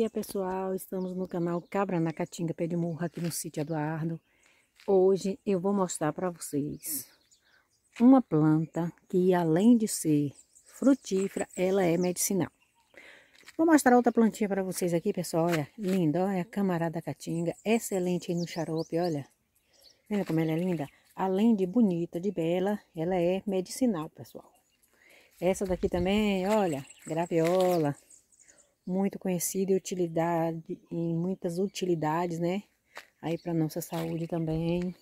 dia pessoal, estamos no canal Cabra na Caatinga Pé de Morro aqui no sítio Eduardo. Hoje eu vou mostrar para vocês uma planta que além de ser frutífera, ela é medicinal. Vou mostrar outra plantinha para vocês aqui pessoal, olha, linda, olha, camarada caatinga, excelente no xarope, olha. Olha como ela é linda? Além de bonita, de bela, ela é medicinal pessoal. Essa daqui também, olha, graviola, muito conhecida e utilidade em muitas utilidades, né? Aí para nossa saúde também.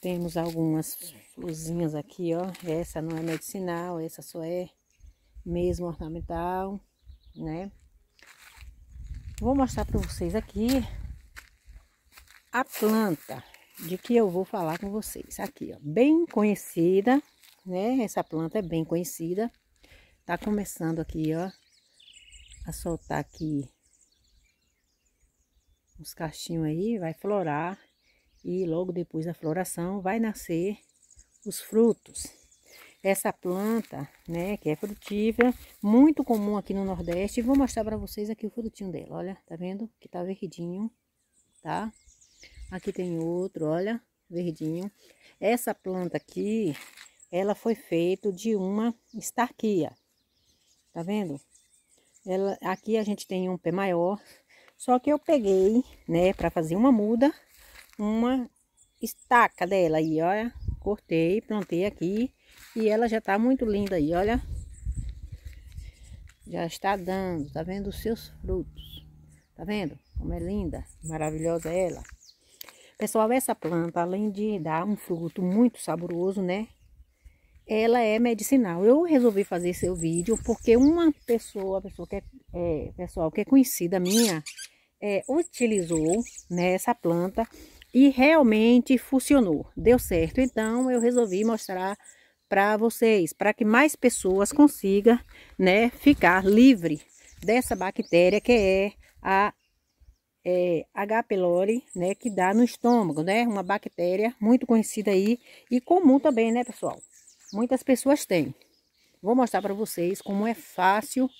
Temos algumas florzinhas aqui, ó. Essa não é medicinal, essa só é mesmo ornamental, né? Vou mostrar para vocês aqui a planta de que eu vou falar com vocês. Aqui, ó, bem conhecida, né? Essa planta é bem conhecida. Tá começando aqui, ó, a soltar aqui os cachinhos aí, vai florar e logo depois da floração vai nascer os frutos. Essa planta, né, que é frutífera, muito comum aqui no Nordeste. Vou mostrar para vocês aqui o frutinho dela, olha, tá vendo? Que tá verdinho, tá? Aqui tem outro, olha, verdinho. Essa planta aqui, ela foi feita de uma estaquia, tá vendo? Ela, aqui a gente tem um pé maior, só que eu peguei, né, para fazer uma muda, uma estaca dela aí, olha. Cortei, plantei aqui e ela já tá muito linda aí, olha. Já está dando, tá vendo os seus frutos. Tá vendo como é linda, maravilhosa ela. Pessoal, essa planta, além de dar um fruto muito saboroso, né? ela é medicinal. Eu resolvi fazer seu vídeo porque uma pessoa, pessoa que é, é, pessoal que é conhecida minha, é, utilizou né, essa planta e realmente funcionou, deu certo. Então eu resolvi mostrar para vocês, para que mais pessoas consigam né, ficar livre dessa bactéria que é a é, H. pylori, né, que dá no estômago, né, uma bactéria muito conhecida aí e comum também, né, pessoal? Muitas pessoas têm. Vou mostrar para vocês como é fácil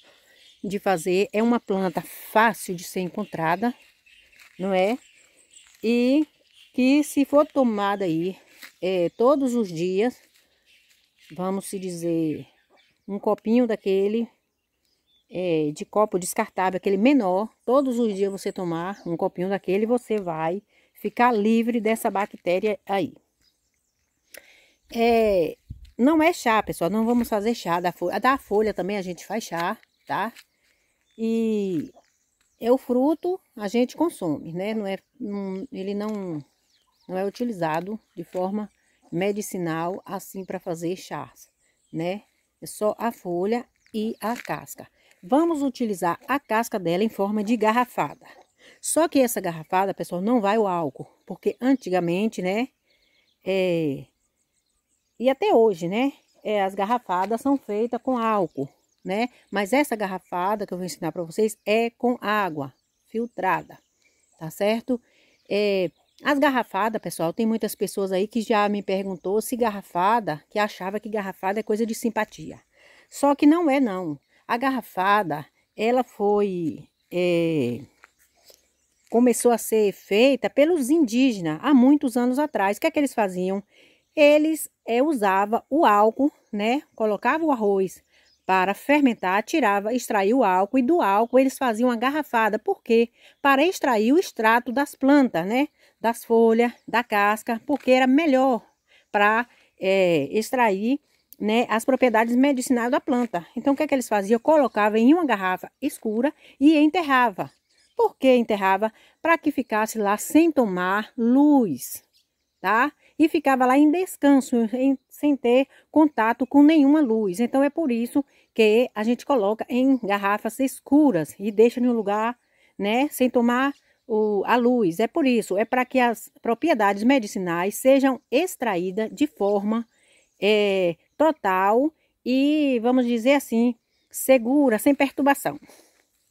de fazer. É uma planta fácil de ser encontrada, não é? E que se for tomada aí é, todos os dias, vamos se dizer, um copinho daquele é, de copo descartável, aquele menor, todos os dias você tomar um copinho daquele, você vai ficar livre dessa bactéria aí. É, não é chá, pessoal, não vamos fazer chá da folha. Da folha também a gente faz chá, tá? E é o fruto a gente consome, né? Não é, não, ele não, não é utilizado de forma medicinal assim para fazer chás, né? É só a folha e a casca. Vamos utilizar a casca dela em forma de garrafada. Só que essa garrafada, pessoal, não vai o álcool, porque antigamente, né? É, e até hoje, né? É, as garrafadas são feitas com álcool, né? Mas essa garrafada que eu vou ensinar para vocês é com água filtrada, tá certo? É, as garrafadas, pessoal, tem muitas pessoas aí que já me perguntou se garrafada, que achava que garrafada é coisa de simpatia. Só que não é, não. A garrafada, ela foi... É, começou a ser feita pelos indígenas há muitos anos atrás. O que é que eles faziam? eles é, usava o álcool, né? Colocava o arroz para fermentar, tirava, extraía o álcool e do álcool eles faziam uma garrafada, porque para extrair o extrato das plantas, né? Das folhas, da casca, porque era melhor para é, extrair né, as propriedades medicinais da planta. Então, o que, é que eles faziam? Colocavam em uma garrafa escura e enterrava. Por que enterrava? Para que ficasse lá sem tomar luz, tá? e ficava lá em descanso, em, sem ter contato com nenhuma luz. Então é por isso que a gente coloca em garrafas escuras e deixa em um lugar, né, sem tomar o, a luz. É por isso, é para que as propriedades medicinais sejam extraídas de forma é, total e, vamos dizer assim, segura, sem perturbação.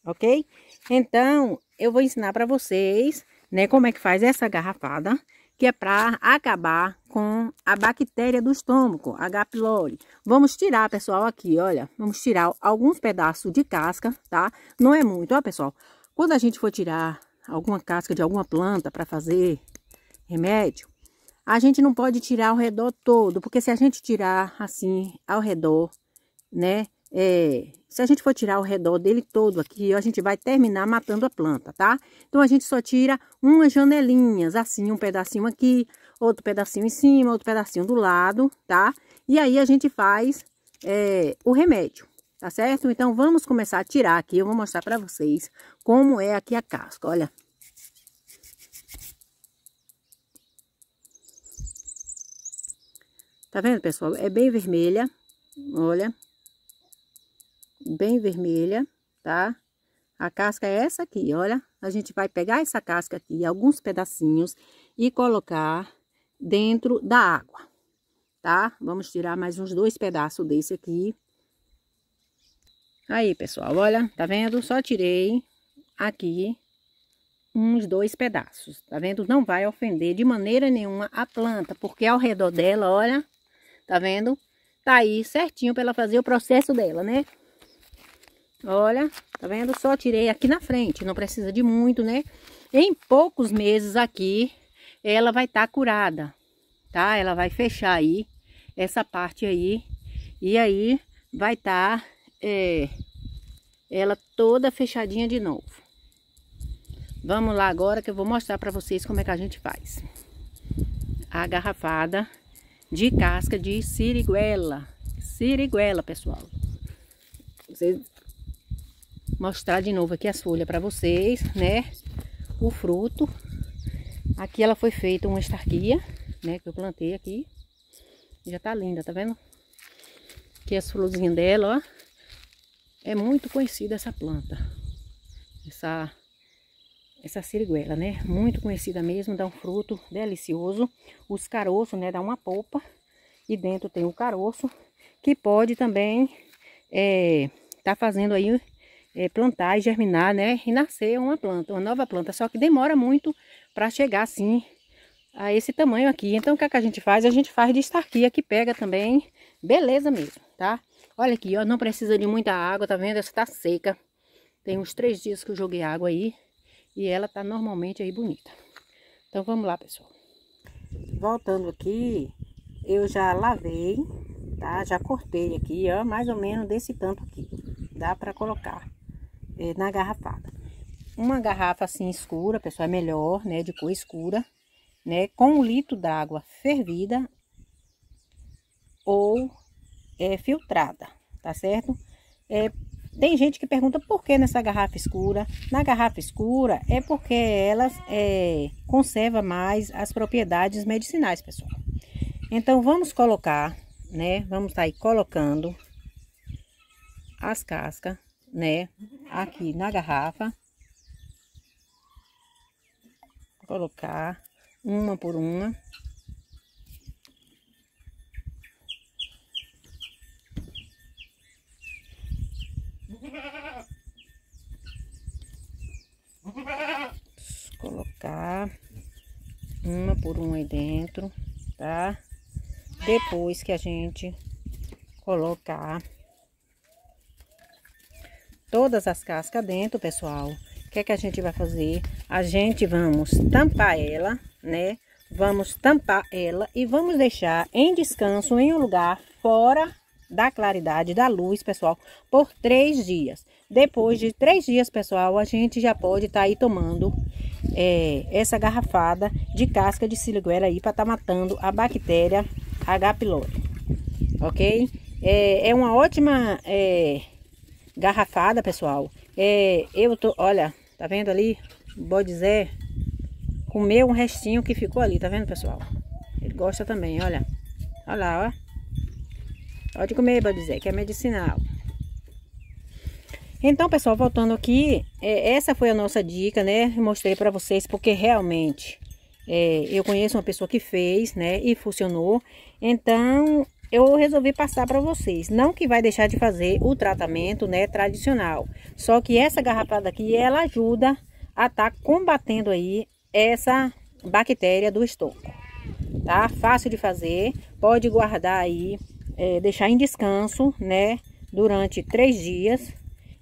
Ok? Então, eu vou ensinar para vocês, né, como é que faz essa garrafada que é para acabar com a bactéria do estômago, H. pylori. Vamos tirar, pessoal, aqui, olha, vamos tirar alguns pedaços de casca, tá? Não é muito, ó, pessoal. Quando a gente for tirar alguma casca de alguma planta para fazer remédio, a gente não pode tirar ao redor todo, porque se a gente tirar assim ao redor, né, é, se a gente for tirar o redor dele todo aqui, a gente vai terminar matando a planta, tá? Então, a gente só tira umas janelinhas, assim, um pedacinho aqui, outro pedacinho em cima, outro pedacinho do lado, tá? E aí, a gente faz é, o remédio, tá certo? Então, vamos começar a tirar aqui, eu vou mostrar pra vocês como é aqui a casca, olha. Tá vendo, pessoal? É bem vermelha, olha. Olha bem vermelha, tá? A casca é essa aqui, olha. A gente vai pegar essa casca aqui, alguns pedacinhos, e colocar dentro da água, tá? Vamos tirar mais uns dois pedaços desse aqui. Aí, pessoal, olha, tá vendo? Só tirei aqui uns dois pedaços, tá vendo? Não vai ofender de maneira nenhuma a planta, porque ao redor dela, olha, tá vendo? Tá aí certinho para ela fazer o processo dela, né? Olha, tá vendo? Só tirei aqui na frente, não precisa de muito, né? Em poucos meses aqui, ela vai estar tá curada, tá? Ela vai fechar aí, essa parte aí. E aí, vai estar tá, é, ela toda fechadinha de novo. Vamos lá agora que eu vou mostrar pra vocês como é que a gente faz. A garrafada de casca de siriguela. Siriguela, pessoal. Vocês mostrar de novo aqui as folhas para vocês, né? O fruto. Aqui ela foi feita uma estarquia, né? Que eu plantei aqui. Já tá linda, tá vendo? Aqui as florzinhas dela, ó. É muito conhecida essa planta. Essa, essa siriguela, né? Muito conhecida mesmo, dá um fruto delicioso. Os caroços, né? Dá uma polpa. E dentro tem o caroço, que pode também é, tá fazendo aí é, plantar e germinar, né? E nascer uma planta, uma nova planta. Só que demora muito para chegar assim a esse tamanho aqui. Então, o que, é que a gente faz? A gente faz de estarquia, que pega também. Beleza mesmo, tá? Olha aqui, ó, não precisa de muita água, tá vendo? Essa tá seca. Tem uns três dias que eu joguei água aí. E ela tá normalmente aí bonita. Então, vamos lá, pessoal. Voltando aqui, eu já lavei, tá? Já cortei aqui, ó, mais ou menos desse tanto aqui. Dá pra colocar. Eh, na garrafada. Uma garrafa assim escura, pessoal, é melhor, né, de cor escura, né, com um litro d'água fervida ou é, filtrada, tá certo? É, tem gente que pergunta por que nessa garrafa escura. Na garrafa escura é porque ela é, conserva mais as propriedades medicinais, pessoal. Então, vamos colocar, né? Vamos sair tá aí colocando as cascas, né? aqui na garrafa. Colocar uma por uma. Colocar uma por uma aí dentro, tá? Depois que a gente colocar todas as cascas dentro, pessoal. O que é que a gente vai fazer? A gente vamos tampar ela, né? Vamos tampar ela e vamos deixar em descanso em um lugar fora da claridade da luz, pessoal, por três dias. Depois de três dias, pessoal, a gente já pode estar tá aí tomando é, essa garrafada de casca de siliguela aí para estar tá matando a bactéria H. pylori, ok? É, é uma ótima é, garrafada, pessoal. É, eu tô, olha, tá vendo ali? O comeu um restinho que ficou ali, tá vendo, pessoal? Ele gosta também, olha. Olha lá, ó. Pode comer, bodizé, que é medicinal. Então, pessoal, voltando aqui, é, essa foi a nossa dica, né? Mostrei para vocês, porque realmente é, eu conheço uma pessoa que fez, né? E funcionou. Então, eu resolvi passar para vocês. Não que vai deixar de fazer o tratamento, né, tradicional. Só que essa garrafada aqui, ela ajuda a estar tá combatendo aí essa bactéria do estômago, Tá? Fácil de fazer. Pode guardar aí, é, deixar em descanso, né, durante três dias.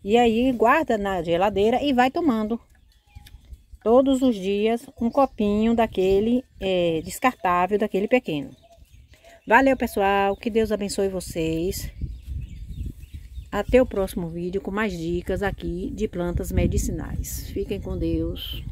E aí guarda na geladeira e vai tomando. Todos os dias um copinho daquele é, descartável, daquele pequeno. Valeu, pessoal. Que Deus abençoe vocês. Até o próximo vídeo com mais dicas aqui de plantas medicinais. Fiquem com Deus.